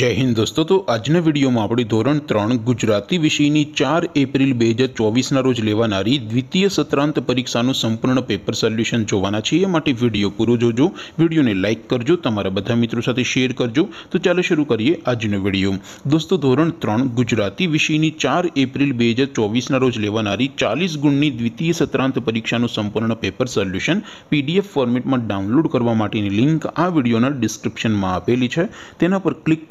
જય હિન્દ દોસ્તો તો આજ ને વિડિયો માં આપડી ધોરણ 3 ગુજરાતી વિષય ની 4 એપ્રિલ 2024 ના રોજ લેવાણારી દ્વિતીય સત્રાંત પરીક્ષા નું સંપૂર્ણ પેપર સોલ્યુશન જોવાના છે એ માટે વિડિયો પૂરો જોજો વિડિયો ને લાઈક કરજો તમારા બધા મિત્રો સાથે શેર કરજો તો ચાલો શરૂ કરીએ આજ નું વિડિયો દોસ્તો ધોરણ 3 ગુજરાતી વિષય ની 4 એપ્રિલ 2024 ના રોજ લેવાણારી 40 ગુણ ની દ્વિતીય સત્રાંત પરીક્ષા નું સંપૂર્ણ પેપર સોલ્યુશન PDF ફોર્મેટ માં ડાઉનલોડ કરવા માટે ની લિંક આ વિડિયો ના ડિસ્ક્રિપ્શન માં આપેલી છે તેના પર ક્લિક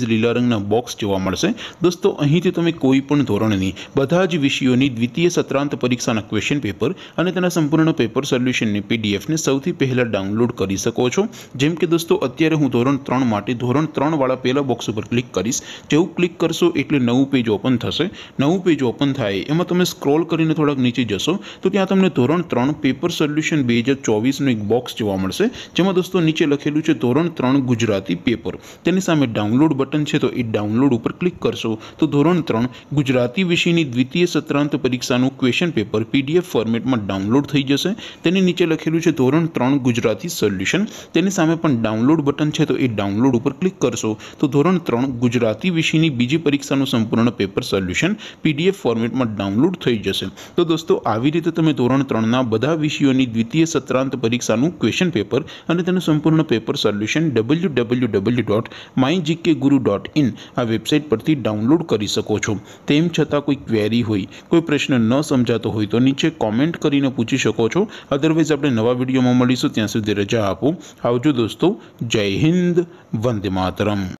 સાઈઝ લીલા રંગના બોક્સ જોવા મળશે દોસ્તો અહીંથી તમે કોઈ પણ ધોરણની બધા જ વિષયોની દ્વિતીય સત્રાંત પરીક્ષાના ક્વેશ્ચન પેપર અને તેના સંપૂર્ણ પેપર સોલ્યુશનની પીડીએફને સૌથી પહેલાં ડાઉનલોડ કરી શકો છો જેમ કે દોસ્તો અત્યારે હું ધોરણ ત્રણ માટે ધોરણ ત્રણવાળા પહેલા બોક્સ ઉપર ક્લિક કરીશ જેવું ક્લિક કરશો એટલે નવું પેજ ઓપન થશે નવું પેજ ઓપન થાય એમાં તમે સ્ક્રોલ કરીને થોડાક નીચે જશો તો ત્યાં તમને ધોરણ ત્રણ પેપર સોલ્યુશન બે હજાર ચોવીસનું એક બોક્સ જોવા મળશે જેમાં દોસ્તો નીચે લખેલું છે ધોરણ ત્રણ ગુજરાતી પેપર તેની સામે ડાઉનલોડ બટન બટન છે તો ઈ ડાઉનલોડ ઉપર ક્લિક કરશો તો ધોરણ 3 ગુજરાતી વિષયની દ્વિતીય સત્રાંત પરીક્ષાનું ક્વેશ્ચન પેપર પીડીએફ ફોર્મેટમાં ડાઉનલોડ થઈ જશે તેની નીચે લખેલું છે ધોરણ 3 ગુજરાતી સોલ્યુશન તેની સામે પણ ડાઉનલોડ બટન છે તો ઈ ડાઉનલોડ ઉપર ક્લિક કરશો તો ધોરણ 3 ગુજરાતી વિષયની બીજી પરીક્ષાનું સંપૂર્ણ પેપર સોલ્યુશન પીડીએફ ફોર્મેટમાં ડાઉનલોડ થઈ જશે તો દોસ્તો આવી રીતે તમે ધોરણ 3 ના બધા વિષયોની દ્વિતીય સત્રાંત પરીક્ષાનું ક્વેશ્ચન પેપર અને તેનું સંપૂર્ણ paper solution www.mygkguru .in website पर से डाउनलोड कर सको छो તેમ છતાં કોઈ ક્વેરી હોય કોઈ પ્રશ્ન ન સમજાતો હોય તો નીચે કમેન્ટ કરીને પૂછી શકો છો અધરવેઝ આપણે નવા વિડિયોમાં મળીશું ત્યાં સુધી રજા આપો આવજો દોસ્તો જય હિન્દ વંદે માતરમ